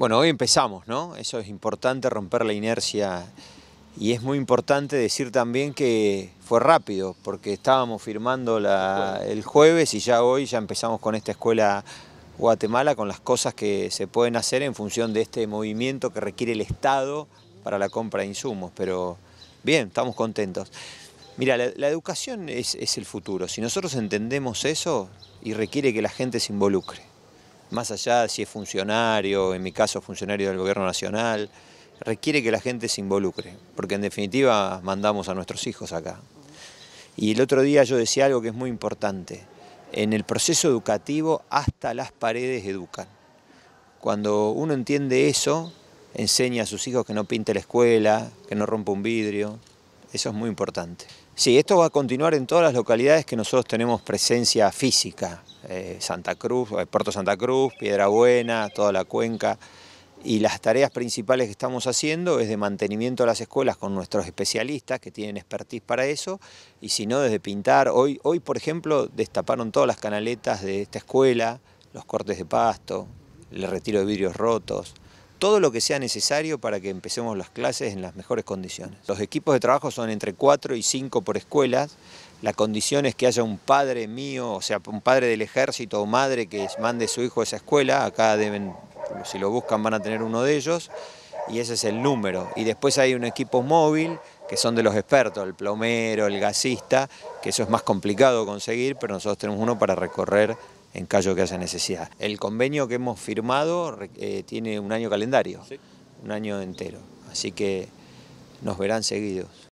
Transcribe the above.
Bueno, hoy empezamos, ¿no? Eso es importante, romper la inercia. Y es muy importante decir también que fue rápido, porque estábamos firmando el jueves y ya hoy ya empezamos con esta escuela Guatemala, con las cosas que se pueden hacer en función de este movimiento que requiere el Estado para la compra de insumos. Pero bien, estamos contentos. Mira, la, educación es el futuro. Si nosotros entendemos eso y requiere que la gente se involucre más allá de si es funcionario, en mi caso funcionario del gobierno nacional, requiere que la gente se involucre, porque en definitiva mandamos a nuestros hijos acá. Y el otro día yo decía algo que es muy importante, en el proceso educativo hasta las paredes educan. Cuando uno entiende eso, enseña a sus hijos que no pinte la escuela, que no rompa un vidrio, eso es muy importante. Sí, esto va a continuar en todas las localidades que nosotros tenemos presencia física, eh, Santa Cruz, eh, Puerto Santa Cruz, Piedra Buena, toda la cuenca. Y las tareas principales que estamos haciendo es de mantenimiento de las escuelas con nuestros especialistas que tienen expertise para eso, y si no, desde pintar. Hoy, hoy, por ejemplo, destaparon todas las canaletas de esta escuela, los cortes de pasto, el retiro de vidrios rotos, todo lo que sea necesario para que empecemos las clases en las mejores condiciones. Los equipos de trabajo son entre 4 y 5 por escuelas, la condición es que haya un padre mío, o sea, un padre del ejército o madre que mande su hijo a esa escuela, acá deben, si lo buscan van a tener uno de ellos, y ese es el número. Y después hay un equipo móvil que son de los expertos, el plomero, el gasista, que eso es más complicado conseguir, pero nosotros tenemos uno para recorrer en caso que haya necesidad. El convenio que hemos firmado eh, tiene un año calendario, un año entero, así que nos verán seguidos.